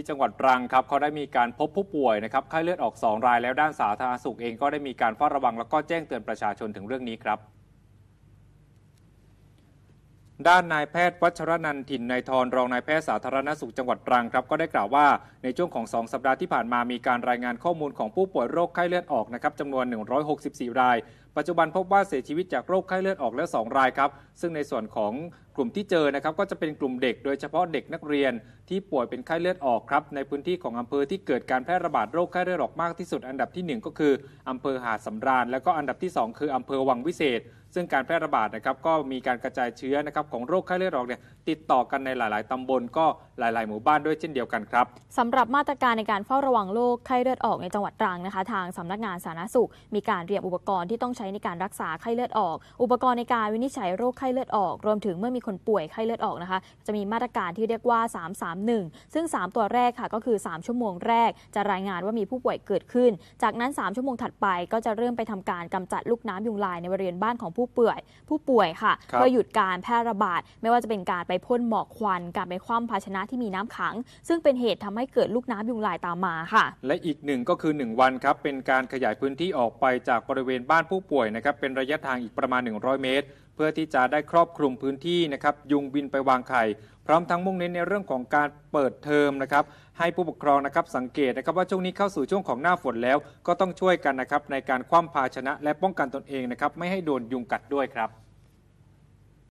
ที่จังหวัดตรังครับเขาได้มีการพบผู้ป่วยนะครับไข้เลือดออก 2 ราย แล้วด้านสาธารณสุขเองก็ได้มีการเฝ้าระวัง แล้วก็แจ้งเตือนประชาชนถึงเรื่องนี้ครับด้านนายแพทย์วัชรนันทินนายทรรองนายแพทย์สาธารณสุขจังหวัดตรังครับ ก็ได้กล่าวว่าในช่วงของ 2 สัปดาห์ที่ผ่านมามีการรายงานข้อมูลของผู้ป่วยโรคไข้เลือดออกนะครับจำนวน 164 ราย ปัจจุบันพบว่าเสียชีวิตจากโรคไข้เลือดออกแล้ว 2 รายครับซึ่งในส่วนของกลุ่มที่เจอนะครับก็จะเป็นกลุ่มเด็ก โดยเฉพาะเด็กนักเรียน ที่ป่วยเป็นไข้เลือดออกครับในพื้นที่ของอำเภอที่เกิดการแพร่ระบาดโรคไข้เลือดออกมากที่สุด อันดับที่1ก็คืออำเภอหาดสำราญแล้วก็อันดับที่ 2 คืออำเภอวังวิเศษซึ่งการแพร่ระบาดนะครับก็มีการกระจายเชื้อนะครับของโรคไข้เลือดออกเนี่ยติดต่อกันในหลาย ๆ ตำบลก็หลาย ๆ หมู่บ้านด้วยเช่นเดียวกันครับสำหรับมาตรการในการเฝ้าระวังโรคไข้เลือดออกในจังหวัดตรังนะคะทางสำนักงานสาธารณสุขมีการเรียมอุปกรณ์ที่ต้องใช้ในการรักษาไข้เลือดออก อุปกรณ์ในการวินิจฉัยโรคไข้เลือดออก รวมถึงเมื่อมีคนป่วยไข้เลือดออกนะคะจะมีมาตรการที่เรียกว่า 331 ซึ่ง 3 ตัวแรกค่ะก็คือ 3 ชั่วโมงแรกจะรายงานว่ามีผู้ป่วยเกิดขึ้น จากนั้น 3 ชั่วโมงถัดไป ก็จะเริ่มไปทำการกำจัดลูกน้ำยุงลายในบริเวณบ้านของผู้ป่วยผู้ป่วยค่ะ เพื่อหยุดการแพร่ระบาด ไม่ว่าจะเป็นการไปพ่นหมอกควันการไปคว่ำภาชนะที่มีน้ำขัง ซึ่งเป็นเหตุทำให้เกิดลูกน้ำยุงลายตามมาค่ะ และอีกหนึ่งก็คือ 1 วันครับ เป็นการขยายพื้นที่ออกไปจากบริเวณบ้านผู้ป่วยนะครับ เป็นระยะทางอีกประมาณ 100 เมตรพื่อที่จะได้ครอบคลุมพื้นที่นะครับยุงบินไปวางไข่ พร้อมทั้งมุ่งเน้นในเรื่องของการเปิดเทอมนะครับให้ผู้ปกครองนะครับสังเกตนะครับ ว่า ช่วงนี้เข้าสู่ช่วงของหน้าฝนแล้ว ก็ต้องช่วยกันนะครับในการคว่ำภาชนะและป้องกันตนเองนะครับไม่ให้โดนยุงกัดด้วยครับ